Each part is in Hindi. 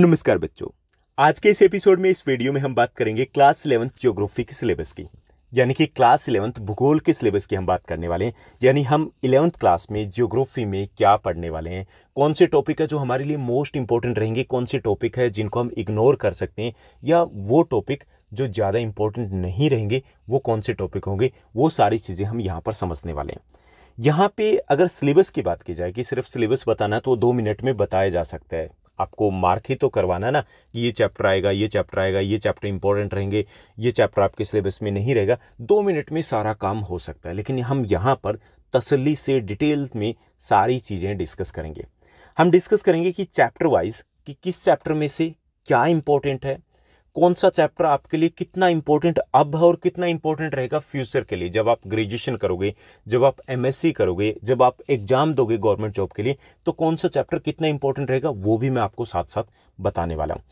नमस्कार बच्चों आज के इस एपिसोड में इस वीडियो में हम बात करेंगे क्लास इलेवंथ ज्योग्राफी के सिलेबस की यानी कि क्लास इलेवंथ भूगोल के सिलेबस की हम बात करने वाले हैं यानी हम इलेवंथ क्लास में ज्योग्राफी में क्या पढ़ने वाले हैं कौन से टॉपिक है जो हमारे लिए मोस्ट इंपॉर्टेंट रहेंगे कौन से टॉपिक है जिनको हम इग्नोर कर सकते हैं या वो टॉपिक जो ज़्यादा इंपॉर्टेंट नहीं रहेंगे वो कौन से टॉपिक होंगे वो सारी चीज़ें हम यहाँ पर समझने वाले हैं यहाँ पे अगर सिलेबस की बात की जाए कि सिर्फ सिलेबस बताना है तो दो मिनट में बताया जा सकता है आपको मार्क ही तो करवाना ना कि ये चैप्टर आएगा ये चैप्टर आएगा ये चैप्टर इंपॉर्टेंट रहेंगे ये चैप्टर आपके सिलेबस में नहीं रहेगा दो मिनट में सारा काम हो सकता है लेकिन हम यहाँ पर तसली से डिटेल में सारी चीज़ें डिस्कस करेंगे हम डिस्कस करेंगे कि चैप्टर वाइज कि किस चैप्टर में से क्या इंपॉर्टेंट है कौन सा चैप्टर आपके लिए कितना इंपॉर्टेंट अब है और कितना इंपॉर्टेंट रहेगा फ्यूचर के लिए जब आप ग्रेजुएशन करोगे जब आप एमएससी करोगे जब आप एग्जाम दोगे गवर्नमेंट जॉब के लिए तो कौन सा चैप्टर कितना इंपॉर्टेंट रहेगा वो भी मैं आपको साथ साथ बताने वाला हूँ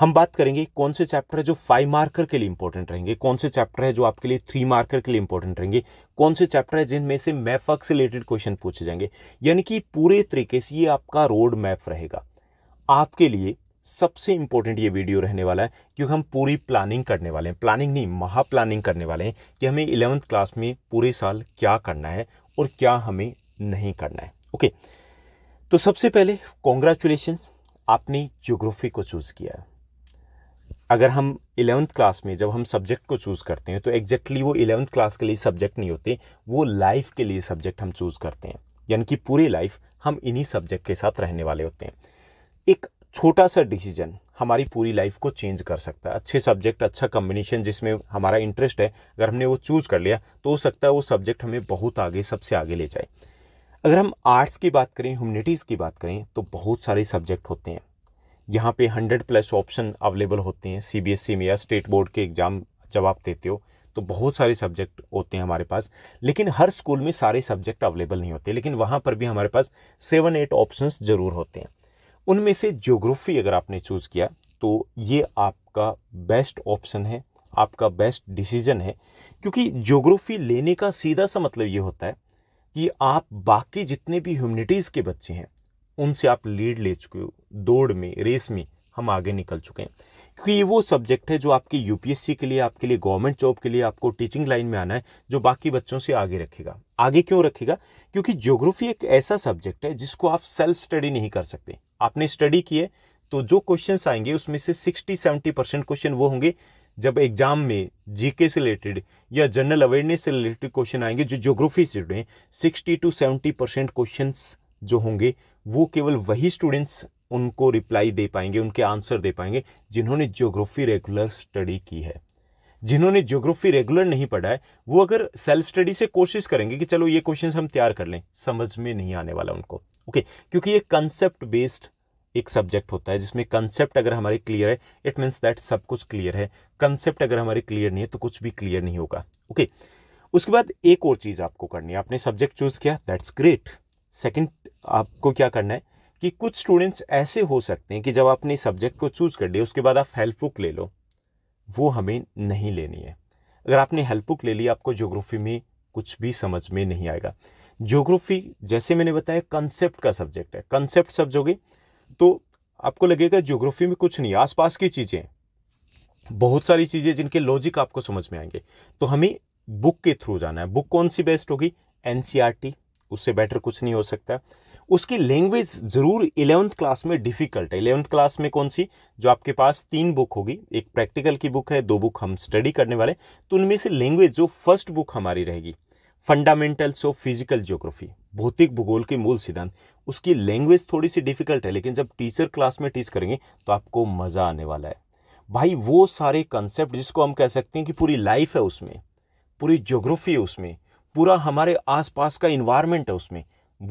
हम बात करेंगे कौन से चैप्टर है जो फाइव मार्कर के लिए इंपॉर्टेंट रहेंगे कौन से चैप्टर है जो आपके लिए थ्री मार्कर के लिए इंपॉर्टेंट रहेंगे कौन से चैप्टर है जिनमें से मैप से रिलेटेड क्वेश्चन पूछे जाएंगे यानी कि पूरे तरीके से ये आपका रोड मैप रहेगा आपके लिए सबसे इम्पोर्टेंट ये वीडियो रहने वाला है क्योंकि हम पूरी प्लानिंग करने वाले हैं प्लानिंग नहीं महा प्लानिंग करने वाले हैं कि हमें इलेवंथ क्लास में पूरे साल क्या करना है और क्या हमें नहीं करना है ओके तो सबसे पहले कॉन्ग्रेचुलेशन आपने ज्योग्राफी को चूज़ किया है अगर हम इलेवंथ क्लास में जब हम सब्जेक्ट को चूज़ करते हैं तो एग्जैक्टली वो इलेवंथ क्लास के लिए सब्जेक्ट नहीं होते वो लाइफ के लिए सब्जेक्ट हम चूज़ करते हैं यानी कि पूरी लाइफ हम इन्हीं सब्जेक्ट के साथ रहने वाले होते हैं एक छोटा सा डिसीजन हमारी पूरी लाइफ को चेंज कर सकता है अच्छे सब्जेक्ट अच्छा कम्बिनेशन जिसमें हमारा इंटरेस्ट है अगर हमने वो चूज़ कर लिया तो हो सकता है वो सब्जेक्ट हमें बहुत आगे सबसे आगे ले जाए अगर हम आर्ट्स की बात करें ह्यूमनिटीज़ की बात करें तो बहुत सारे सब्जेक्ट होते हैं यहाँ पे हंड्रेड प्लस ऑप्शन अवेलेबल होते हैं सीबीएसई e में या स्टेट बोर्ड के एग्ज़ाम जब आप देते हो तो बहुत सारे सब्जेक्ट होते हैं हमारे पास लेकिन हर स्कूल में सारे सब्जेक्ट अवेलेबल नहीं होते लेकिन वहाँ पर भी हमारे पास सेवन एट ऑप्शंस ज़रूर होते हैं उनमें से ज्योग्राफी अगर आपने चूज़ किया तो ये आपका बेस्ट ऑप्शन है आपका बेस्ट डिसीजन है क्योंकि ज्योग्राफी लेने का सीधा सा मतलब ये होता है कि आप बाकी जितने भी ह्यूमिनिटीज़ के बच्चे हैं उनसे आप लीड ले चुके हो दौड़ में रेस में हम आगे निकल चुके हैं क्योंकि ये वो सब्जेक्ट है जो आपकी यूपीएससी के लिए आपके लिए गवर्नमेंट जॉब के लिए आपको टीचिंग लाइन में आना है जो बाकी बच्चों से आगे रखेगा आगे क्यों रखेगा क्योंकि ज्योग्राफी एक ऐसा सब्जेक्ट है जिसको आप सेल्फ स्टडी नहीं कर सकते आपने स्टडी किए तो जो क्वेश्चंस आएंगे उसमें से 60 70 परसेंट क्वेश्चन वो होंगे जब एग्जाम में जीके से रिलेटेड या जनरल अवेयरनेस से रिलेटेड क्वेश्चन आएंगे जो ज्योग्राफी से जुड़े sixty to seventy percent question जो होंगे वो केवल वही स्टूडेंट्स उनको रिप्लाई दे पाएंगे उनके आंसर दे पाएंगे जिन्होंने ज्योग्राफी रेगुलर स्टडी की है जिन्होंने ज्योग्राफी रेगुलर नहीं पढ़ा है वो अगर सेल्फ स्टडी से कोशिश करेंगे कि चलो ये क्वेश्चन हम तैयार कर लें समझ में नहीं आने वाला उनको ओके क्योंकि ये कंसेप्ट बेस्ड एक सब्जेक्ट होता है जिसमें कंसेप्ट अगर हमारे क्लियर है इट मीन्स दैट सब कुछ क्लियर है कंसेप्ट अगर हमारे क्लियर नहीं है तो कुछ भी क्लियर नहीं होगा ओके okay. उसके बाद एक और चीज़ आपको करनी है आपने सब्जेक्ट चूज़ किया दैट्स ग्रेट सेकंड आपको क्या करना है कि कुछ स्टूडेंट्स ऐसे हो सकते हैं कि जब आपने सब्जेक्ट को चूज़ कर लिया उसके बाद आप हेल्प बुक ले लो वो हमें नहीं लेनी है अगर आपने हेल्प बुक ले ली आपको ज्योग्राफी में कुछ भी समझ में नहीं आएगा ज्योग्राफी जैसे मैंने बताया कंसेप्ट का सब्जेक्ट है कंसेप्ट समझोगे तो आपको लगेगा ज्योग्राफी में कुछ नहीं आसपास की चीज़ें बहुत सारी चीज़ें जिनके लॉजिक आपको समझ में आएंगे तो हमें बुक के थ्रू जाना है बुक कौन सी बेस्ट होगी एन e उससे बेटर कुछ नहीं हो सकता उसकी लैंग्वेज ज़रूर इलेवंथ क्लास में डिफ़िकल्ट है इलेवंथ क्लास में कौन सी जो आपके पास तीन बुक होगी एक प्रैक्टिकल की बुक है दो बुक हम स्टडी करने वाले तो उनमें से लैंग्वेज जो फर्स्ट बुक हमारी रहेगी फंडामेंटल्स ऑफ फिजिकल ज्योग्राफी भौतिक भूगोल के मूल सिद्धांत उसकी लैंग्वेज थोड़ी सी डिफिकल्ट है लेकिन जब टीचर क्लास में टीच करेंगे तो आपको मज़ा आने वाला है भाई वो सारे कंसेप्ट जिसको हम कह सकते हैं कि पूरी लाइफ है उसमें पूरी ज्योग्राफी है उसमें पूरा हमारे आसपास का इन्वायरमेंट है उसमें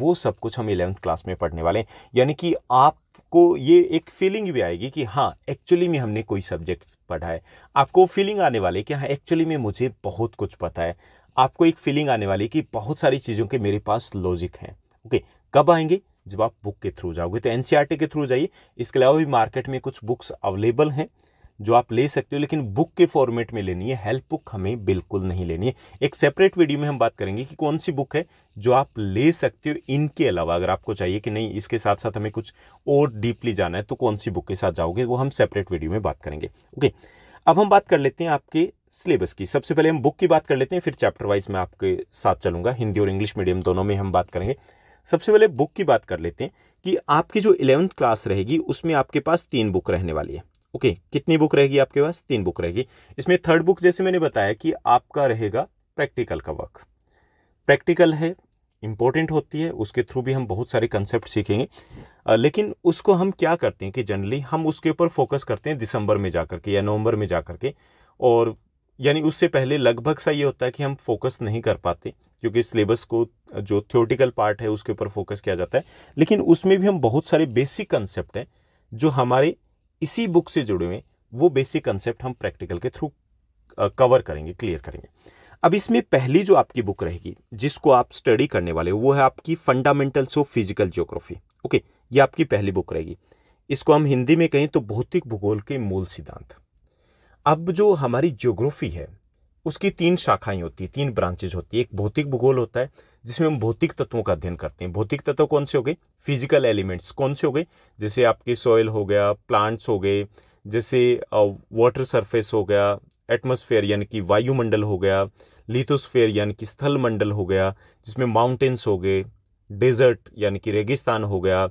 वो सब कुछ हम इलेवंथ क्लास में पढ़ने वाले हैं यानी कि आपको ये एक फीलिंग भी आएगी कि हाँ एक्चुअली में हमने कोई सब्जेक्ट पढ़ा है आपको फीलिंग आने वाले कि हाँ एक्चुअली में मुझे बहुत कुछ पता है आपको एक फीलिंग आने वाली कि बहुत सारी चीज़ों के मेरे पास लॉजिक हैं ओके कब आएंगे जब आप बुक के थ्रू जाओगे तो एन e के थ्रू जाइए इसके अलावा भी मार्केट में कुछ बुक्स अवेलेबल हैं जो आप ले सकते हो लेकिन बुक के फॉर्मेट में लेनी है हेल्प बुक हमें बिल्कुल नहीं लेनी है एक सेपरेट वीडियो में हम बात करेंगे कि कौन सी बुक है जो आप ले सकते हो इनके अलावा अगर आपको चाहिए कि नहीं इसके साथ साथ हमें कुछ और डीपली जाना है तो कौन सी बुक के साथ जाओगे वो हम सेपरेट वीडियो में बात करेंगे ओके okay. अब हम बात कर लेते हैं आपके सिलेबस की सबसे पहले हम बुक की बात कर लेते हैं फिर चैप्टर वाइज मैं आपके साथ चलूंगा हिंदी और इंग्लिश मीडियम दोनों में हम बात करेंगे सबसे पहले बुक की बात कर लेते हैं कि आपकी जो इलेवंथ क्लास रहेगी उसमें आपके पास तीन बुक रहने वाली है ओके कितनी बुक रहेगी आपके पास तीन बुक रहेगी इसमें थर्ड बुक जैसे मैंने बताया कि आपका रहेगा प्रैक्टिकल का वर्क प्रैक्टिकल है इंपॉर्टेंट होती है उसके थ्रू भी हम बहुत सारे कंसेप्ट सीखेंगे लेकिन उसको हम क्या करते हैं कि जनरली हम उसके ऊपर फोकस करते हैं दिसंबर में जा के या नवंबर में जा के और यानी उससे पहले लगभग सा ये होता है कि हम फोकस नहीं कर पाते क्योंकि सिलेबस को जो थ्योरेटिकल पार्ट है उसके ऊपर फोकस किया जाता है लेकिन उसमें भी हम बहुत सारे बेसिक कंसेप्ट हैं जो हमारे इसी बुक से जुड़े हुए वो बेसिक कंसेप्ट हम प्रैक्टिकल के थ्रू कवर करेंगे क्लियर करेंगे अब इसमें पहली जो आपकी बुक रहेगी जिसको आप स्टडी करने वाले हो वो है आपकी fundamentals of physical geography okay ये आपकी पहली बुक रहेगी इसको हम हिंदी में कहें तो भौतिक भूगोल के मूल सिद्धांत अब जो हमारी ज्योग्राफी है उसकी तीन शाखाएं होती है तीन ब्रांचेज होती है एक भौतिक भूगोल होता है जिसमें हम भौतिक तत्वों का अध्ययन करते हैं भौतिक तत्व कौन से हो गए फिजिकल एलिमेंट्स कौन से हो गए जैसे आपके सॉयल हो गया प्लांट्स हो गए जैसे वाटर सरफेस हो गया एटमोसफेयर यानी कि वायुमंडल हो गया लिथोस्फेयर यानी कि स्थल मंडल हो गया जिसमें माउंटेन्स हो गए डेजर्ट यानी कि रेगिस्तान हो गया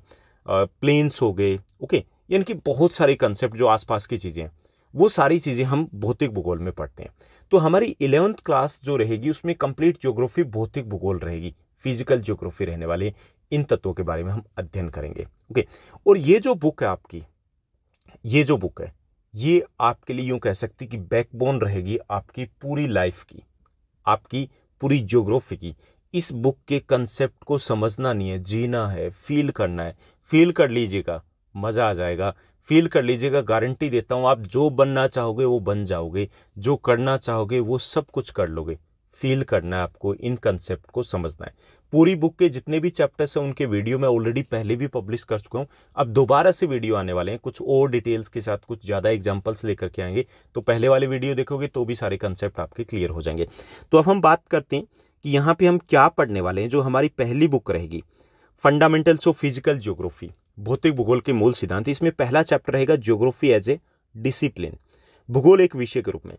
प्लेन्स हो गए ओके यानी कि बहुत सारे कंसेप्ट जो आसपास की चीज़ें हैं वो सारी चीज़ें हम भौतिक भूगोल में पढ़ते हैं तो हमारी इलेवंथ क्लास जो रहेगी उसमें कंप्लीट ज्योग्राफी भौतिक भूगोल रहेगी फिजिकल ज्योग्राफी रहने वाले इन तत्वों के बारे में हम अध्ययन करेंगे ओके और ये जो बुक है आपकी ये जो बुक है ये आपके लिए यूँ कह सकती कि बैकबोन रहेगी आपकी पूरी लाइफ की आपकी पूरी ज्योग्राफी की इस बुक के कंसेप्ट को समझना नहीं है जीना है फील करना है फील कर लीजिएगा मज़ा आ जाएगा फील कर लीजिएगा गारंटी देता हूं आप जो बनना चाहोगे वो बन जाओगे जो करना चाहोगे वो सब कुछ कर लोगे फील करना है आपको इन कंसेप्ट को समझना है पूरी बुक के जितने भी चैप्टर्स हैं उनके वीडियो मैं ऑलरेडी पहले भी पब्लिश कर चुका हूं अब दोबारा से वीडियो आने वाले हैं कुछ और डिटेल्स के साथ कुछ ज़्यादा एग्जांपल्स लेकर के आएंगे तो पहले वाले वीडियो देखोगे तो भी सारे कंसेप्ट आपके क्लियर हो जाएंगे तो अब हम बात करते हैं कि यहाँ पे हम क्या पढ़ने वाले हैं जो हमारी पहली बुक रहेगी फंडामेंटल्स ऑफ फिजिकल ज्योग्राफी भौतिक भूगोल के मूल सिद्धांत इसमें पहला चैप्टर रहेगा ज्योग्राफी एज ए डिसिप्लिन भूगोल एक विषय के रूप में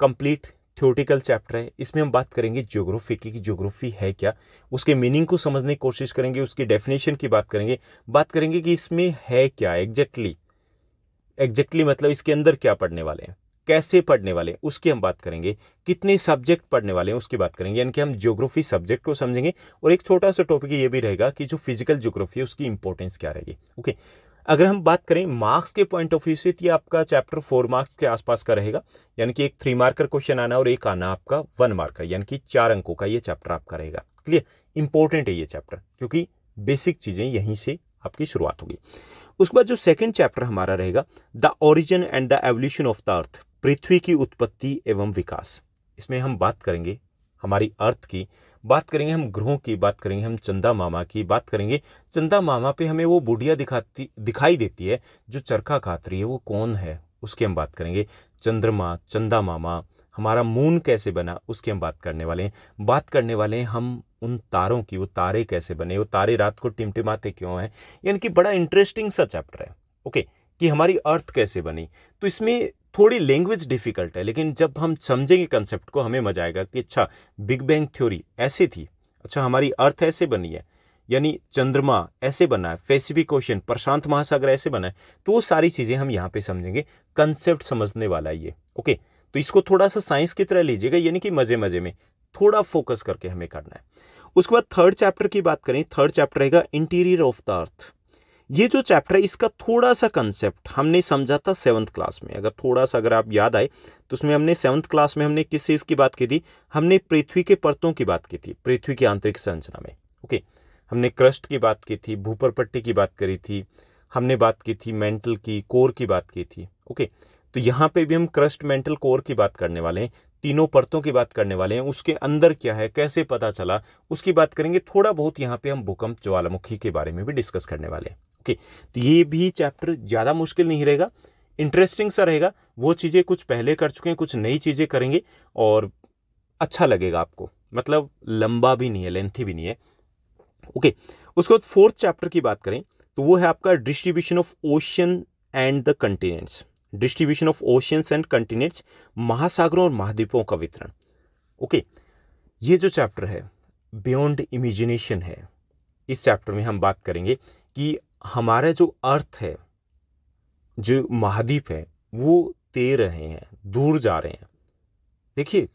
कंप्लीट थ्योरेटिकल चैप्टर है इसमें हम बात करेंगे ज्योग्राफी की कि ज्योग्राफी है क्या उसके मीनिंग को समझने की कोशिश करेंगे उसकी डेफिनेशन की बात करेंगे बात करेंगे कि इसमें है क्या एग्जैक्टली exactly, एग्जैक्टली exactly मतलब इसके अंदर क्या पढ़ने वाले हैं कैसे पढ़ने वाले उसकी हम बात करेंगे कितने सब्जेक्ट पढ़ने वाले हैं उसकी बात करेंगे यानी कि हम ज्योग्राफी सब्जेक्ट को समझेंगे और एक छोटा सा टॉपिक ये भी रहेगा कि जो फिजिकल ज्योग्राफी है उसकी इंपॉर्टेंस क्या रहेगी ओके अगर हम बात करें मार्क्स के पॉइंट ऑफ व्यू से तो ये आपका चैप्टर फोर मार्क्स के आसपास का रहेगा यानी कि एक थ्री मार्कर क्वेश्चन आना और एक आना आपका वन मार्कर यानी कि चार अंकों का ये चैप्टर आपका रहेगा क्लियर इंपॉर्टेंट है ये चैप्टर क्योंकि बेसिक चीज़ें यहीं से आपकी शुरुआत होगी उसके बाद जो सेकंड चैप्टर हमारा रहेगा the origin and the evolution of the earth पृथ्वी की उत्पत्ति एवं विकास इसमें हम बात करेंगे हमारी अर्थ की बात करेंगे हम ग्रहों की बात करेंगे हम चंदा मामा की बात करेंगे चंदा मामा पे हमें वो बुढ़िया दिखाती दिखाई देती है जो चरखा खातरी है वो कौन है उसकी हम बात करेंगे चंद्रमा चंदा मामा हमारा मून कैसे बना उसकी हम बात करने वाले हैं बात करने वाले हैं हम उन तारों की वो तारे कैसे बने वो तारे रात को टिमटिमाते क्यों हैं यानी कि बड़ा इंटरेस्टिंग सा चैप्टर है ओके कि हमारी अर्थ कैसे बनी तो इसमें थोड़ी लैंग्वेज डिफिकल्ट है लेकिन जब हम समझेंगे कंसेप्ट को हमें मजा आएगा कि अच्छा बिग बैंग थ्योरी ऐसी थी अच्छा हमारी अर्थ ऐसे बनी है यानी चंद्रमा ऐसे बना है पैसिफिक ओशन प्रशांत महासागर ऐसे बना है तो वो सारी चीज़ें हम यहाँ पे समझेंगे कंसेप्ट समझने वाला ये ओके तो इसको थोड़ा सा साइंस की तरह लीजिएगा यानी कि मज़े मज़े में थोड़ा फोकस करके हमें करना है उसके बाद थर्ड चैप्टर की बात करें थर्ड चैप्टर रहेगा इंटीरियर ऑफ द अर्थ ये जो चैप्टर है इसका थोड़ा सा कंसेप्ट हमने समझा था सेवन्थ क्लास में अगर थोड़ा सा अगर आप याद आए तो उसमें हमने सेवन्थ क्लास में हमने किस चीज़ की बात की थी हमने पृथ्वी के परतों की बात की थी पृथ्वी की आंतरिक संरचना में ओके हमने क्रस्ट की बात की थी भूपर पट्टी की बात करी थी हमने बात की थी मेंटल की कोर की बात की थी ओके तो यहाँ पे भी हम क्रस्ट मेंटल कोर की बात करने वाले हैं तीनों परतों की बात करने वाले हैं उसके अंदर क्या है कैसे पता चला उसकी बात करेंगे थोड़ा बहुत यहाँ पे हम भूकंप ज्वालामुखी के बारे में भी डिस्कस करने वाले हैं ओके तो ये भी चैप्टर ज़्यादा मुश्किल नहीं रहेगा इंटरेस्टिंग सा रहेगा वो चीज़ें कुछ पहले कर चुके हैं कुछ नई चीज़ें करेंगे और अच्छा लगेगा आपको मतलब लंबा भी नहीं है लेंथी भी नहीं है ओके उसके बाद फोर्थ चैप्टर की बात करें तो वो है आपका distribution of ocean and the continents distribution of oceans and continents महासागरों और महाद्वीपों का वितरण ओके okay, ये जो चैप्टर है बियॉन्ड इमेजिनेशन है इस चैप्टर में हम बात करेंगे कि हमारा जो अर्थ है जो महाद्वीप है वो ते रहे हैं दूर जा रहे हैं देखिए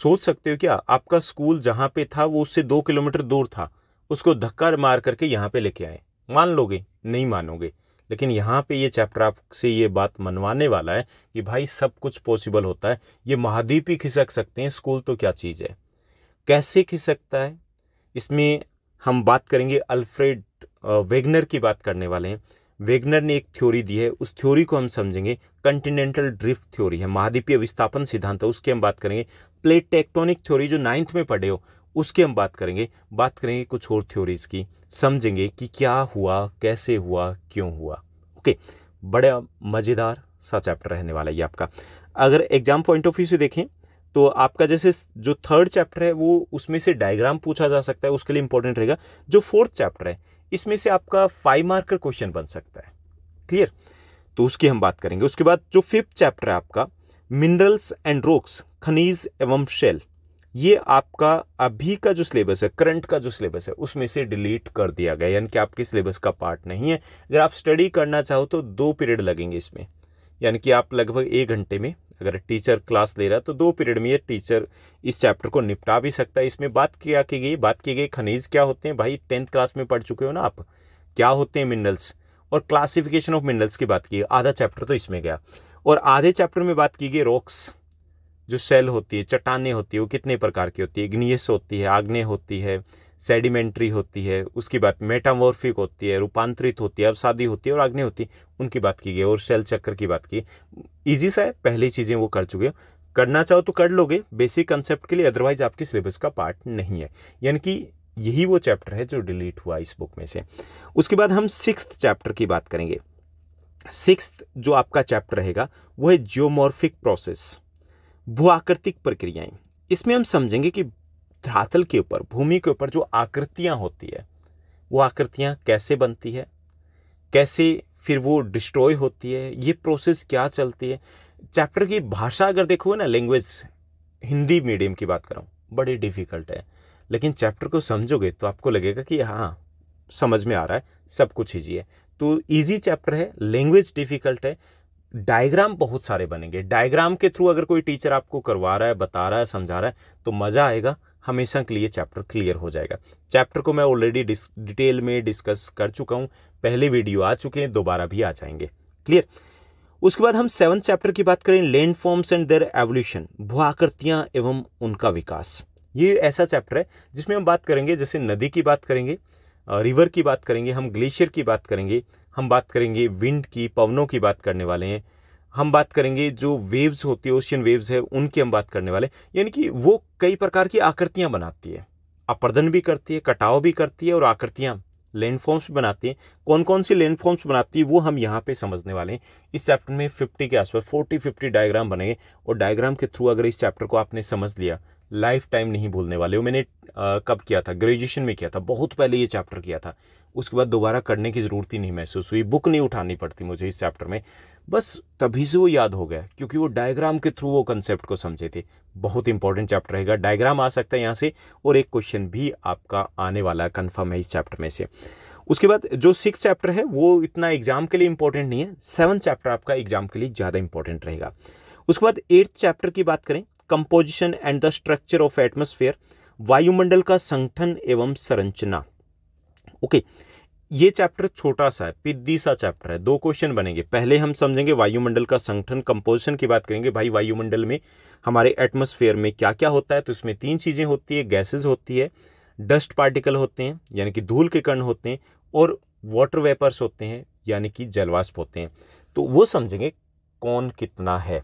सोच सकते हो क्या आपका स्कूल जहाँ पे था वो उससे दो किलोमीटर दूर था उसको धक्का मार करके यहाँ पे लेके आए मान लोगे नहीं मानोगे लेकिन यहाँ पे ये चैप्टर आपसे ये बात मनवाने वाला है कि भाई सब कुछ पॉसिबल होता है ये महाद्वीप ही खिसक सकते हैं स्कूल तो क्या चीज़ है कैसे खिसकता है इसमें हम बात करेंगे अल्फ्रेड वेगनर की बात करने वाले हैं वेगनर ने एक थ्योरी दी है उस थ्योरी को हम समझेंगे कंटिनेंटल ड्रिफ्ट थ्योरी है महाद्वीपीय विस्थापन सिद्धांत है उसकी हम बात करेंगे प्लेट टेक्टोनिक थ्योरी जो नाइन्थ में पढ़े हो उसकी हम बात करेंगे बात करेंगे कुछ और थ्योरीज की समझेंगे कि क्या हुआ कैसे हुआ क्यों हुआ ओके बड़ा मज़ेदार सा चैप्टर रहने वाला है आपका अगर एग्जाम पॉइंट ऑफ व्यू से देखें तो आपका जैसे जो थर्ड चैप्टर है वो उसमें से डायग्राम पूछा जा सकता है उसके लिए इंपॉर्टेंट रहेगा जो फोर्थ चैप्टर है इसमें से आपका फाइव मार्कर क्वेश्चन बन सकता है क्लियर तो उसकी हम बात करेंगे उसके बाद जो फिफ्थ चैप्टर है आपका मिनरल्स एंड रोक्स खनिज एवं शेल ये आपका अभी का जो सिलेबस है करंट का जो सिलेबस है उसमें से डिलीट कर दिया गया यानी कि आपके सिलेबस का पार्ट नहीं है अगर आप स्टडी करना चाहो तो दो पीरियड लगेंगे इसमें यानी कि आप लगभग एक घंटे में अगर टीचर क्लास ले रहा है तो दो पीरियड में ये टीचर इस चैप्टर को निपटा भी सकता है इसमें बात क्या की गई बात की गई खनिज क्या होते हैं भाई टेंथ क्लास में पढ़ चुके हो ना आप क्या होते हैं मिनरल्स और क्लासिफिकेशन ऑफ मिनरल्स की बात की आधा चैप्टर तो इसमें गया और आधे चैप्टर में बात की गई रॉक्स जो सेल होती है चट्टाने होती है वो कितने प्रकार की होती है इग्नियस होती है आग्नेय होती है सेडिमेंट्री होती है उसकी बात मेटामोर्फिक होती है रूपांतरित होती है अवसादी होती है और आग्नेय होती है उनकी बात की गई और सेल चक्कर की बात की ईजी सा है पहली चीज़ें वो कर चुके हो करना चाहो तो कर लोगे बेसिक कंसेप्ट के लिए अदरवाइज आपकी सिलेबस का पार्ट नहीं है यानी कि यही वो चैप्टर है जो डिलीट हुआ इस बुक में से उसके बाद हम सिक्स चैप्टर की बात करेंगे सिक्स जो आपका चैप्टर रहेगा वो है जियोमॉर्फिक प्रोसेस भूआकृतिक प्रक्रियाएं इसमें हम समझेंगे कि धरातल के ऊपर भूमि के ऊपर जो आकृतियाँ होती है वो आकृतियाँ कैसे बनती है कैसे फिर वो डिस्ट्रॉय होती है ये प्रोसेस क्या चलती है चैप्टर की भाषा अगर देखोगे ना लैंग्वेज हिंदी मीडियम की बात करूँ बड़ी डिफ़िकल्ट है लेकिन चैप्टर को समझोगे तो आपको लगेगा कि हाँ समझ में आ रहा है सब कुछ ईजी है तो ईजी चैप्टर है लैंग्वेज डिफ़िकल्ट है डायग्राम बहुत सारे बनेंगे डायग्राम के थ्रू अगर कोई टीचर आपको करवा रहा है बता रहा है समझा रहा है तो मज़ा आएगा हमेशा के लिए चैप्टर क्लियर हो जाएगा चैप्टर को मैं ऑलरेडी डिटेल में डिस्कस कर चुका हूँ पहले वीडियो आ चुके हैं दोबारा भी आ जाएंगे क्लियर उसके बाद हम सेवन चैप्टर की बात करें land forms and their evolution भूआकृतियाँ एवं उनका विकास ये ऐसा चैप्टर है जिसमें हम बात करेंगे जैसे नदी की बात करेंगे रिवर की बात करेंगे हम ग्लेशियर की बात करेंगे हम बात करेंगे विंड की पवनों की बात करने वाले हैं हम बात करेंगे जो वेव्स होती है ओशियन वेव्स है उनकी हम बात करने वाले यानी कि वो कई प्रकार की आकृतियाँ बनाती है अपर्दन भी करती है कटाव भी करती है और आकृतियाँ लैंडफॉर्म्स भी बनाती हैं कौन कौन सी लैंडफॉर्म्स बनाती है वो हम यहाँ पे समझने वाले हैं इस चैप्टर में 50 के आसपास 40 50 डायग्राम बनेंगे और डायग्राम के थ्रू अगर इस चैप्टर को आपने समझ लिया लाइफ टाइम नहीं भूलने वाले वो मैंने कब किया था ग्रेजुएशन में किया था बहुत पहले ये चैप्टर किया था उसके बाद दोबारा करने की ज़रूरत ही नहीं महसूस हुई बुक नहीं उठानी पड़ती मुझे इस चैप्टर में बस तभी से वो याद हो गया क्योंकि वो डायग्राम के थ्रू वो कंसेप्ट को समझे थे बहुत इंपॉर्टेंट चैप्टर रहेगा डायग्राम आ सकता है यहाँ से और एक क्वेश्चन भी आपका आने वाला कन्फर्म है इस चैप्टर में से उसके बाद जो सिक्स चैप्टर है वो इतना एग्जाम के लिए इंपॉर्टेंट नहीं है सेवन चैप्टर आपका एग्जाम के लिए ज़्यादा इंपॉर्टेंट रहेगा उसके बाद एट्थ चैप्टर की बात करें composition and the structure of atmosphere वायुमंडल का संगठन एवं संरचना ओके okay, ये चैप्टर छोटा सा है पिद्दी सा चैप्टर है दो क्वेश्चन बनेंगे पहले हम समझेंगे वायुमंडल का संगठन कंपोजिशन की बात करेंगे भाई वायुमंडल में हमारे एटमोस्फेयर में क्या क्या होता है तो इसमें तीन चीज़ें होती है गैसेज होती है डस्ट पार्टिकल होते हैं यानी कि धूल के कण होते हैं और वाटर वेपर्स होते हैं यानी कि जलवाष्प होते हैं तो वो समझेंगे कौन कितना है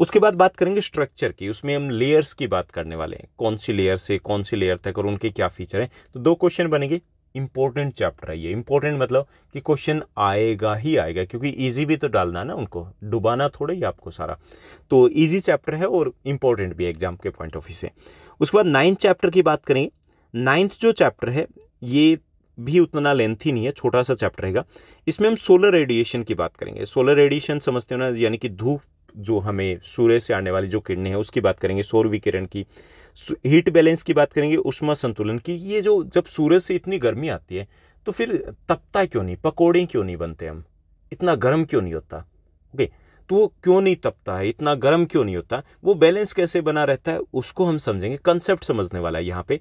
उसके बाद बात करेंगे स्ट्रक्चर की उसमें हम लेयर्स की बात करने वाले हैं कौन सी लेयर से कौन सी लेयर तक और उनके क्या फीचर हैं तो दो क्वेश्चन बनेंगे इंपॉर्टेंट चैप्टर है ये इंपॉर्टेंट मतलब कि क्वेश्चन आएगा ही आएगा क्योंकि ईजी भी तो डालना है ना उनको डुबाना थोड़ा ही आपको सारा तो ईजी चैप्टर है और इंपॉर्टेंट भी एग्जाम के पॉइंट ऑफ व्यू से उसके बाद नाइन्थ चैप्टर की बात करें नाइन्थ जो चैप्टर है ये भी उतना लेंथी नहीं है छोटा सा चैप्टर रहेगा इसमें हम सोलर रेडिएशन की बात करेंगे सोलर रेडिएशन समझते हो ना यानी कि धूप जो हमें सूर्य से आने वाली जो किरणें हैं उसकी बात करेंगे सौर विकिरण की हीट बैलेंस की बात करेंगे उष्मा संतुलन की ये जो जब सूरज से इतनी गर्मी आती है तो फिर तपता क्यों नहीं पकौड़े क्यों नहीं बनते हम इतना गर्म क्यों नहीं होता ओके okay. तो वो क्यों नहीं तपता है इतना गर्म क्यों नहीं होता वो बैलेंस कैसे बना रहता है उसको हम समझेंगे कंसेप्ट समझने वाला है यहाँ पे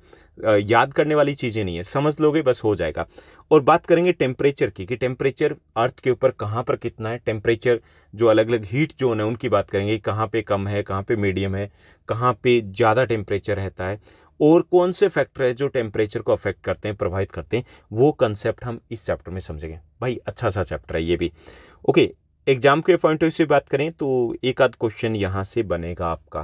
याद करने वाली चीज़ें नहीं है समझ लोगे बस हो जाएगा और बात करेंगे टेम्परेचर की कि टेम्परेचर अर्थ के ऊपर कहाँ पर कितना है टेम्परेचर जो अलग अलग हीट जोन है उनकी बात करेंगे कहाँ पर कम है कहाँ पर मीडियम है कहाँ पर ज़्यादा टेम्परेचर रहता है और कौन से फैक्टर है जो टेम्परेचर को अफेक्ट करते हैं प्रभावित करते हैं वो कंसेप्ट हम इस चैप्टर में समझेंगे भाई अच्छा सा चैप्टर है ये भी ओके एग्ज़ाम के पॉइंट ऑफ से बात करें तो एक आध क्वेश्चन यहाँ से बनेगा आपका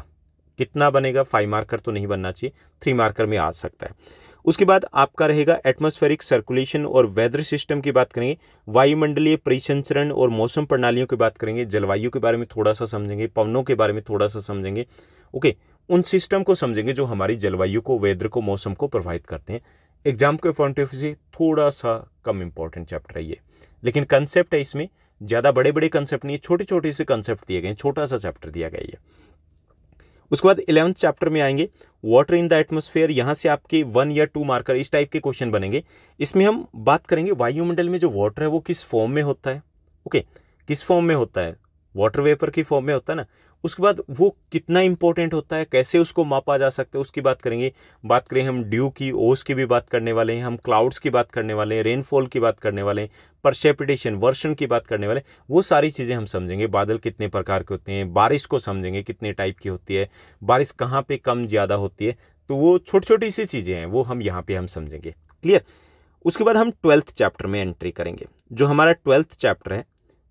कितना बनेगा फाइव मार्कर तो नहीं बनना चाहिए थ्री मार्कर में आ सकता है उसके बाद आपका रहेगा एटमॉस्फेरिक सर्कुलेशन और वेदर सिस्टम की बात करेंगे वायुमंडलीय परिसंचरण और मौसम प्रणालियों की बात करेंगे जलवायु के बारे में थोड़ा सा समझेंगे पवनों के बारे में थोड़ा सा समझेंगे ओके उन सिस्टम को समझेंगे जो हमारी जलवायु को वेदर को मौसम को प्रभावित करते हैं एग्जाम के पॉइंट ऑफ व्यू से थोड़ा सा कम इंपॉर्टेंट चैप्टर है ये लेकिन कंसेप्ट है इसमें ज़्यादा बड़े बड़े कंसेप्ट नहीं है छोटे छोटे से कंसेप्ट दिए गए छोटा सा चैप्टर दिया गया है उसके बाद इलेवंथ चैप्टर में आएंगे वाटर इन द एटमोस्फेयर यहाँ से आपके वन या टू मार्कर इस टाइप के क्वेश्चन बनेंगे इसमें हम बात करेंगे वायुमंडल में जो वाटर है वो किस फॉर्म में होता है ओके okay, किस फॉर्म में होता है वाटर वेपर की फॉर्म में होता है ना उसके बाद वो कितना इंपॉर्टेंट होता है कैसे उसको मापा जा सकता है उसकी बात करेंगे बात करें हम ड्यू की ओस की भी बात करने वाले हैं हम क्लाउड्स की बात करने वाले हैं रेनफॉल की बात करने वाले हैं परसेपिटेशन वर्षन की बात करने वाले वो सारी चीज़ें हम समझेंगे बादल कितने प्रकार के होते हैं बारिश को समझेंगे कितने टाइप की होती है बारिश कहाँ पर कम ज़्यादा होती है तो वो छोटी छोटी सी चीज़ें हैं वो हम यहाँ पर हम समझेंगे क्लियर उसके बाद हम ट्वेल्थ चैप्टर में एंट्री करेंगे जो हमारा ट्वेल्थ चैप्टर है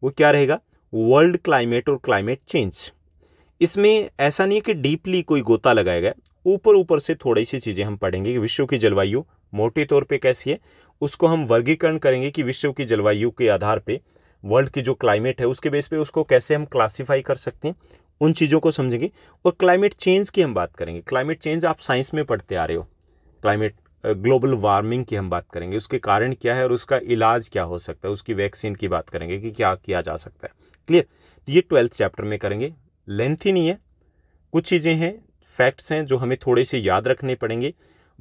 वो क्या रहेगा वर्ल्ड क्लाइमेट और क्लाइमेट चेंज इसमें ऐसा नहीं है कि डीपली कोई गोता लगाया गया ऊपर ऊपर से थोड़ी सी चीज़ें हम पढ़ेंगे कि विश्व की जलवायु मोटे तौर पे कैसी है उसको हम वर्गीकरण करेंगे कि विश्व की जलवायु के आधार पे वर्ल्ड की जो क्लाइमेट है उसके बेस पे उसको कैसे हम क्लासीफाई कर सकते हैं उन चीज़ों को समझेंगे और क्लाइमेट चेंज की हम बात करेंगे क्लाइमेट चेंज आप साइंस में पढ़ते आ रहे हो क्लाइमेट ग्लोबल वार्मिंग की हम बात करेंगे उसके कारण क्या है और उसका इलाज क्या हो सकता है उसकी वैक्सीन की बात करेंगे कि क्या किया जा सकता है क्लियर ये ट्वेल्थ चैप्टर में करेंगे लेंथ ही नहीं है कुछ चीज़ें हैं फैक्ट्स हैं जो हमें थोड़े से याद रखने पड़ेंगे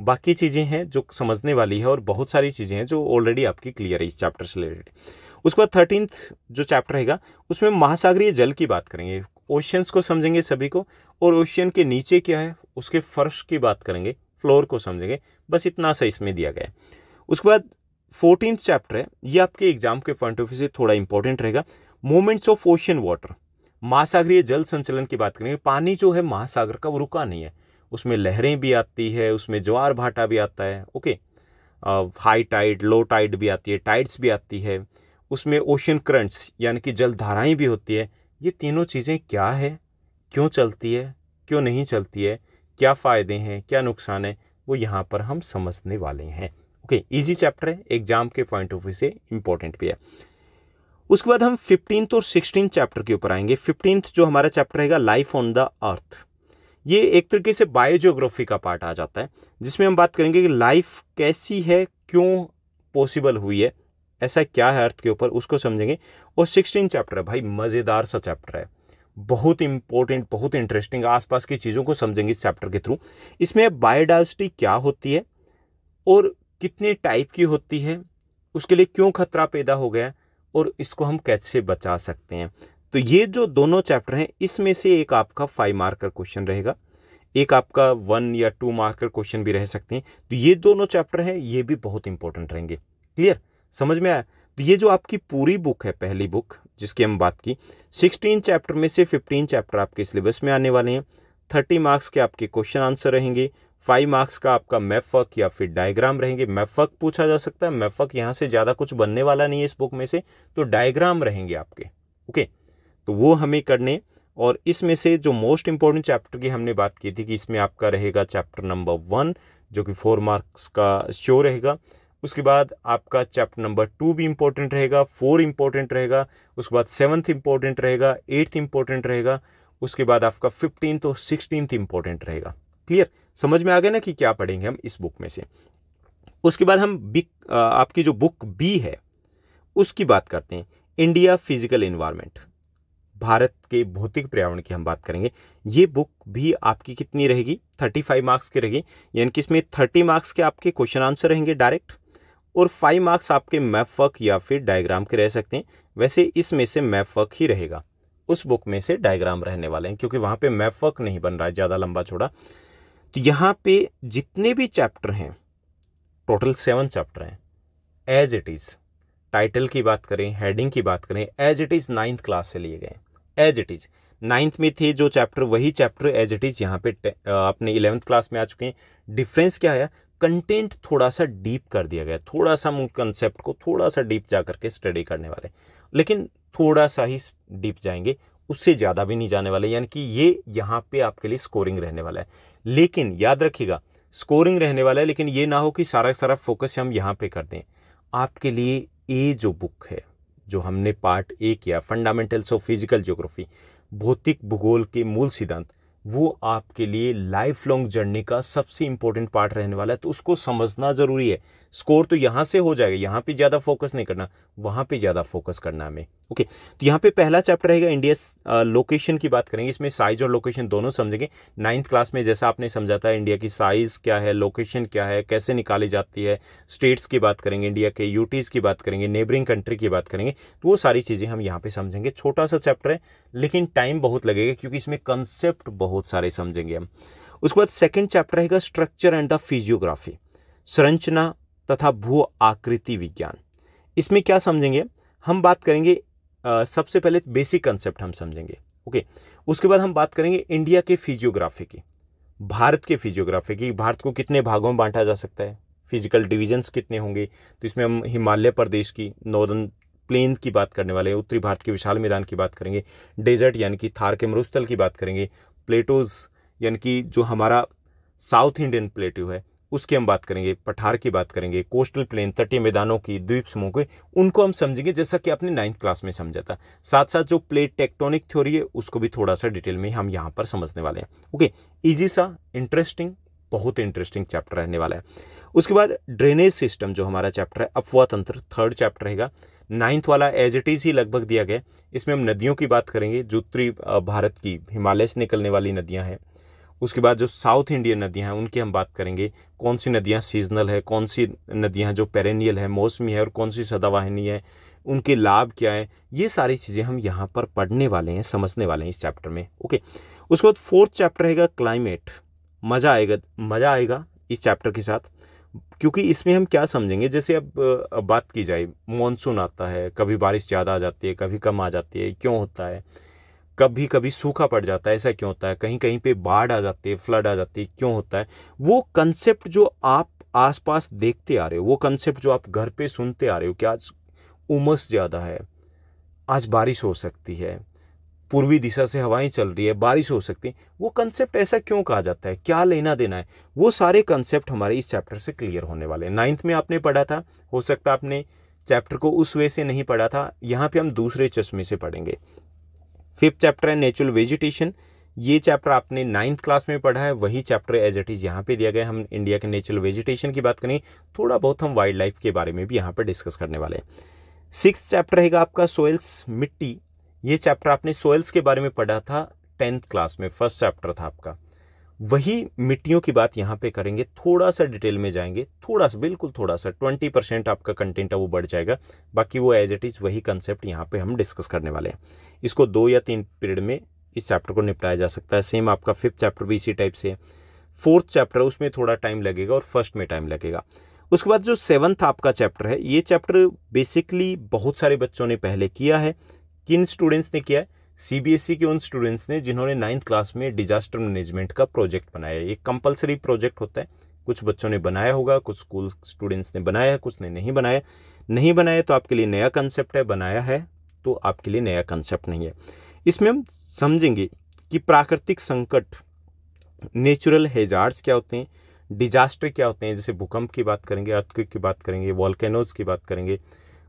बाकी चीज़ें हैं जो समझने वाली है और बहुत सारी चीज़ें हैं जो ऑलरेडी आपकी क्लियर है इस चैप्टर से रिलेटेड उसके बाद थर्टीनथ जो चैप्टर रहेगा उसमें महासागरीय जल की बात करेंगे ओशियंस को समझेंगे सभी को और ओशियन के नीचे क्या है उसके फर्श की बात करेंगे फ्लोर को समझेंगे बस इतना सा इसमें दिया गया है उसके बाद फोर्टीन चैप्टर है ये आपके एग्जाम के पॉइंट ऑफ व्यू से थोड़ा इंपॉर्टेंट रहेगा मोमेंट्स ऑफ ओशियन वाटर महासागरीय जल संचलन की बात करेंगे पानी जो है महासागर का वो रुका नहीं है उसमें लहरें भी आती है उसमें ज्वार भाटा भी आता है okay high tide low tide भी आती है टाइड्स भी आती है उसमें ओशन करंट्स यानी कि जल धाराएं भी होती है ये तीनों चीज़ें क्या है क्यों चलती है क्यों नहीं चलती है क्या फ़ायदे हैं क्या नुकसान है वो यहाँ पर हम समझने वाले हैं ओके इजी चैप्टर है एग्जाम के पॉइंट ऑफ व्यू से इम्पोर्टेंट भी है उसके बाद हम फिफ्टींथ और सिक्सटीन चैप्टर के ऊपर आएंगे फिफ्टींथ जो हमारा चैप्टर रहेगा लाइफ ऑन द अर्थ ये एक तरीके से बायोजियोग्राफी का पार्ट आ जाता है जिसमें हम बात करेंगे कि लाइफ कैसी है क्यों पॉसिबल हुई है ऐसा क्या है अर्थ के ऊपर उसको समझेंगे और सिक्सटीन चैप्टर है भाई मज़ेदार सा चैप्टर है बहुत इंपॉर्टेंट बहुत इंटरेस्टिंग आसपास की चीज़ों को समझेंगे इस चैप्टर के थ्रू इसमें बायोडाइवर्सिटी क्या होती है और कितने टाइप की होती है उसके लिए क्यों खतरा पैदा हो गया और इसको हम कैसे बचा सकते हैं तो ये जो दोनों चैप्टर हैं इसमें से एक आपका फाइव मार्कर क्वेश्चन रहेगा एक आपका वन या टू मार्कर क्वेश्चन भी रह सकते हैं तो ये दोनों चैप्टर हैं ये भी बहुत इंपॉर्टेंट रहेंगे क्लियर समझ में आया तो ये जो आपकी पूरी बुक है पहली बुक जिसकी हम बात की सिक्सटीन चैप्टर में से फिफ्टीन चैप्टर आपके सिलेबस में आने वाले हैं थर्टी मार्क्स के आपके क्वेश्चन आंसर रहेंगे फाइव मार्क्स का आपका मैफक या फिर डायग्राम रहेंगे मैफक पूछा जा सकता है मैफक यहाँ से ज़्यादा कुछ बनने वाला नहीं है इस बुक में से तो डायग्राम रहेंगे आपके ओके तो वो हमें करने और इसमें से जो मोस्ट इंपॉर्टेंट चैप्टर की हमने बात की थी कि इसमें आपका रहेगा चैप्टर नंबर वन जो कि फोर मार्क्स का शो रहेगा उसके बाद आपका चैप्टर नंबर टू भी इम्पोर्टेंट रहेगा फोर इम्पोर्टेंट रहेगा उसके बाद सेवन्थ इम्पोर्टेंट रहेगा एट्थ इम्पोर्टेंट रहेगा उसके बाद आपका फिफ्टीन और सिक्सटीन इम्पोर्टेंट रहेगा क्लियर समझ में आ गया ना कि क्या पढ़ेंगे हम इस बुक में से उसके बाद हम बिक आपकी जो बुक बी है उसकी बात करते हैं इंडिया फिजिकल इन्वायरमेंट भारत के भौतिक पर्यावरण की हम बात करेंगे ये बुक भी आपकी कितनी रहेगी थर्टी फाइव मार्क्स की रहेगी यानी कि इसमें थर्टी मार्क्स के आपके क्वेश्चन आंसर रहेंगे डायरेक्ट और फाइव मार्क्स आपके मैप वर्क या फिर डायग्राम के रह सकते हैं वैसे इसमें से मैप वर्क ही रहेगा उस बुक में से डायग्राम रहने वाले हैं क्योंकि वहाँ पर मैप वर्क नहीं बन रहा है ज़्यादा लंबा छोड़ा तो यहाँ पे जितने भी चैप्टर हैं टोटल सेवन चैप्टर हैं एज इट इज़ टाइटल की बात करें हेडिंग की बात करें as it is ninth class से लिए गए एज इट इज़ नाइन्थ में थे जो चैप्टर वही चैप्टर एज इट इज़ यहाँ पे अपने इलेवंथ क्लास में आ चुके हैं डिफरेंस क्या आया कंटेंट थोड़ा सा डीप कर दिया गया थोड़ा सा हम कंसेप्ट को थोड़ा सा डीप जा करके स्टडी करने वाले लेकिन थोड़ा सा ही डीप जाएंगे उससे ज़्यादा भी नहीं जाने वाले यानी कि ये यहाँ पे आपके लिए स्कोरिंग रहने वाला है लेकिन याद रखिएगा स्कोरिंग रहने वाला है लेकिन ये ना हो कि सारा सारा फोकस हम यहाँ पे कर दें आपके लिए ए जो बुक है जो हमने पार्ट ए किया फंडामेंटल्स ऑफ फिजिकल ज्योग्राफी भौतिक भूगोल के मूल सिद्धांत वो आपके लिए लाइफ लॉन्ग जर्नी का सबसे इंपॉर्टेंट पार्ट रहने वाला है तो उसको समझना ज़रूरी है स्कोर तो यहाँ से हो जाएगा यहाँ पे ज़्यादा फोकस नहीं करना वहाँ पे ज़्यादा फोकस करना हमें ओके तो यहाँ पे पहला चैप्टर रहेगा इंडिया लोकेशन की बात करेंगे इसमें साइज और लोकेशन दोनों समझेंगे नाइन्थ क्लास में जैसा आपने समझा था इंडिया की साइज़ क्या है लोकेशन क्या है कैसे निकाली जाती है स्टेट्स की बात करेंगे इंडिया के यूटीज़ की बात करेंगे नेबरिंग कंट्री की बात करेंगे तो वो सारी चीज़ें हम यहाँ पर समझेंगे छोटा सा चैप्टर है लेकिन टाइम बहुत लगेगा क्योंकि इसमें कंसेप्ट बहुत सारे समझेंगे हम उसके बाद सेकेंड चैप्टर रहेगा स्ट्रक्चर एंड द फिजियोग्राफी संरचना तथा भू आकृति विज्ञान इसमें क्या समझेंगे हम बात करेंगे सबसे पहले बेसिक कंसेप्ट हम समझेंगे ओके उसके बाद हम बात करेंगे इंडिया के फिजियोग्राफी की भारत के फिजियोग्राफी की भारत को कितने भागों में बांटा जा सकता है फिजिकल डिविजन्स कितने होंगे तो इसमें हम हिमालय प्रदेश की नॉर्दर्न प्लेन की बात करने वाले हैं उत्तरी भारत के विशाल मैदान की बात करेंगे डेजर्ट यानी कि थार के मरुस्थल की बात करेंगे प्लेटोज़ यानी कि जो हमारा साउथ इंडियन प्लेट्यू है उसकी हम बात करेंगे पठार की बात करेंगे कोस्टल प्लेन तटीय मैदानों की द्वीप समूह के उनको हम समझेंगे जैसा कि आपने नाइन्थ क्लास में समझा था साथ साथ जो प्लेट टेक्टोनिक थ्योरी है उसको भी थोड़ा सा डिटेल में हम यहाँ पर समझने वाले हैं ओके ईजी सा इंटरेस्टिंग बहुत इंटरेस्टिंग चैप्टर रहने वाला है उसके बाद ड्रेनेज सिस्टम जो हमारा चैप्टर है अफवाह तंत्र थर्ड चैप्टर रहेगा नाइन्थ वाला एज इट इज़ ही लगभग दिया गया इसमें हम नदियों की बात करेंगे जो उत्तरी भारत की हिमालय से निकलने वाली नदियाँ हैं उसके बाद जो साउथ इंडियन नदियाँ हैं उनकी हम बात करेंगे कौन सी नदियाँ सीजनल है कौन सी नदियाँ जो पेरेनियल है मौसमी है और कौन सी सदावाहिनी है उनके लाभ क्या है ये सारी चीज़ें हम यहाँ पर पढ़ने वाले हैं समझने वाले हैं इस चैप्टर में ओके उसके बाद फोर्थ चैप्टर रहेगा क्लाइमेट मज़ा आएगा मज़ा आएगा इस चैप्टर के साथ क्योंकि इसमें हम क्या समझेंगे जैसे अब बात की जाए मॉनसून आता है कभी बारिश ज़्यादा आ जाती है कभी कम आ जाती है क्यों होता है कभी कभी सूखा पड़ जाता है ऐसा क्यों होता है कहीं कहीं पे बाढ़ आ जाती है फ्लड आ जाती है क्यों होता है वो कंसेप्ट जो आप आसपास देखते आ रहे हो वो कंसेप्ट जो आप घर पे सुनते आ रहे हो कि आज उमस ज़्यादा है आज बारिश हो सकती है पूर्वी दिशा से हवाएं चल रही है बारिश हो सकती है वो कंसेप्ट ऐसा क्यों कहा जाता है क्या लेना देना है वो सारे कंसेप्ट हमारे इस चैप्टर से क्लियर होने वाले हैं नाइन्थ में आपने पढ़ा था हो सकता आपने चैप्टर को उस वे से नहीं पढ़ा था यहाँ पे हम दूसरे चश्मे से पढ़ेंगे फिफ्थ चैप्टर है नेचुरल वेजिटेशन ये चैप्टर आपने नाइन्थ क्लास में पढ़ा है वही चैप्टर एज इट इज़ यहाँ पे दिया गया हम इंडिया के नेचुरल वेजिटेशन की बात करें थोड़ा बहुत हम वाइल्ड लाइफ के बारे में भी यहाँ पर डिस्कस करने वाले हैं सिक्स चैप्टर रहेगा आपका सोयल्स मिट्टी ये चैप्टर आपने सोयल्स के बारे में पढ़ा था टेंथ क्लास में फर्स्ट चैप्टर था आपका वही मिट्टियों की बात यहाँ पे करेंगे थोड़ा सा डिटेल में जाएंगे थोड़ा सा बिल्कुल थोड़ा सा ट्वेंटी परसेंट आपका कंटेंट है वो बढ़ जाएगा बाकी वो एज इट इज़ वही कंसेप्ट यहाँ पे हम डिस्कस करने वाले हैं इसको दो या तीन पीरियड में इस चैप्टर को निपटाया जा सकता है सेम आपका फिफ्थ चैप्टर भी इसी टाइप से है फोर्थ चैप्टर उसमें थोड़ा टाइम लगेगा और फर्स्ट में टाइम लगेगा उसके बाद जो सेवन्थ आपका चैप्टर है ये चैप्टर बेसिकली बहुत सारे बच्चों ने पहले किया है किन स्टूडेंट्स ने किया है सीबीएसई e के उन स्टूडेंट्स ने जिन्होंने नाइन्थ क्लास में डिजास्टर मैनेजमेंट का प्रोजेक्ट बनाया ये कंपलसरी प्रोजेक्ट होता है कुछ बच्चों ने बनाया होगा कुछ स्कूल स्टूडेंट्स ने बनाया है कुछ ने नहीं बनाया नहीं बनाया तो आपके लिए नया कंसेप्ट है बनाया है तो आपके लिए नया कंसेप्ट नहीं है इसमें हम समझेंगे कि प्राकृतिक संकट नेचुरल हेजार्ड्स क्या होते हैं डिजास्टर क्या होते हैं जैसे भूकंप की बात करेंगे अर्थक्विक की बात करेंगे वॉल्केनोज की बात करेंगे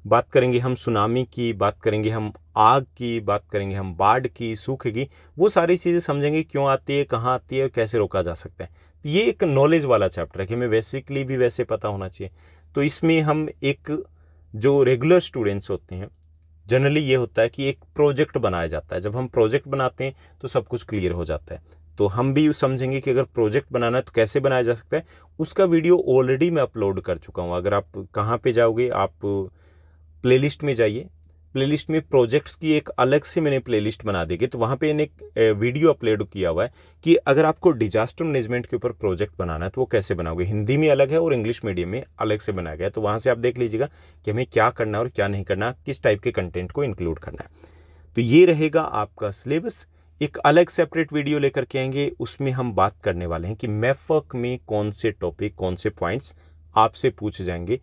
बात करेंगे हम सुनामी की बात करेंगे हम आग की बात करेंगे हम बाढ़ की सूखे की वो सारी चीज़ें समझेंगे क्यों आती है कहाँ आती है और कैसे रोका जा सकता है ये एक नॉलेज वाला चैप्टर है कि हमें बेसिकली भी वैसे पता होना चाहिए तो इसमें हम एक जो रेगुलर स्टूडेंट्स होते हैं जनरली ये होता है कि एक प्रोजेक्ट बनाया जाता है जब हम प्रोजेक्ट बनाते हैं तो सब कुछ क्लियर हो जाता है तो हम भी समझेंगे कि अगर प्रोजेक्ट बनाना है तो कैसे बनाया जा सकता है उसका वीडियो ऑलरेडी मैं अपलोड कर चुका हूँ अगर आप कहाँ पे जाओगे आप प्लेलिस्ट में जाइए प्लेलिस्ट में प्रोजेक्ट्स की एक अलग से मैंने प्लेलिस्ट बना दी तो वहाँ पे एक वीडियो अपलोड किया हुआ है कि अगर आपको डिजास्टर मैनेजमेंट के ऊपर प्रोजेक्ट बनाना है तो वो कैसे बनाओगे हिंदी में अलग है और इंग्लिश मीडियम में अलग से बनाया गया तो वहाँ से आप देख लीजिएगा कि हमें क्या करना है और क्या नहीं करना किस टाइप के कंटेंट को इंक्लूड करना है तो ये रहेगा आपका सिलेबस एक अलग सेपरेट वीडियो लेकर के आएंगे उसमें हम बात करने वाले हैं कि मैफक में कौन से टॉपिक कौन से पॉइंट्स आपसे पूछ जाएंगे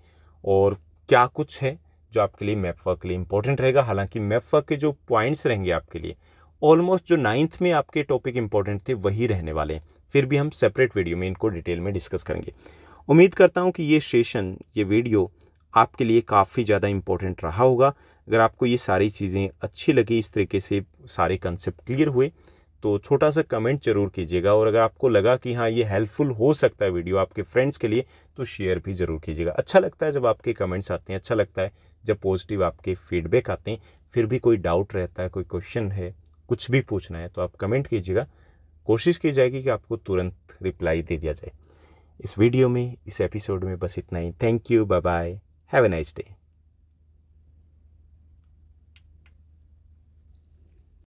और क्या कुछ है जो आपके लिए मैप वर्क के लिए इंपॉर्टेंट रहेगा हालांकि मैप वर्क के जो पॉइंट्स रहेंगे आपके लिए ऑलमोस्ट जो नाइन्थ में आपके टॉपिक इंपॉर्टेंट थे वही रहने वाले हैं फिर भी हम सेपरेट वीडियो में इनको डिटेल में डिस्कस करेंगे उम्मीद करता हूँ कि ये सेशन ये वीडियो आपके लिए काफ़ी ज़्यादा इम्पोर्टेंट रहा होगा अगर आपको ये सारी चीज़ें अच्छी लगी इस तरीके से सारे कंसेप्ट क्लियर हुए तो छोटा सा कमेंट जरूर कीजिएगा और अगर आपको लगा कि हाँ ये हेल्पफुल हो सकता है वीडियो आपके फ्रेंड्स के लिए तो शेयर भी ज़रूर कीजिएगा अच्छा लगता है जब आपके कमेंट्स आते हैं अच्छा लगता है जब पॉजिटिव आपके फीडबैक आते हैं फिर भी कोई डाउट रहता है कोई क्वेश्चन है कुछ भी पूछना है तो आप कमेंट कीजिएगा कोशिश की जाएगी कि आपको तुरंत रिप्लाई दे दिया जाए इस वीडियो में इस एपिसोड में बस इतना ही thank you bye bye have a nice day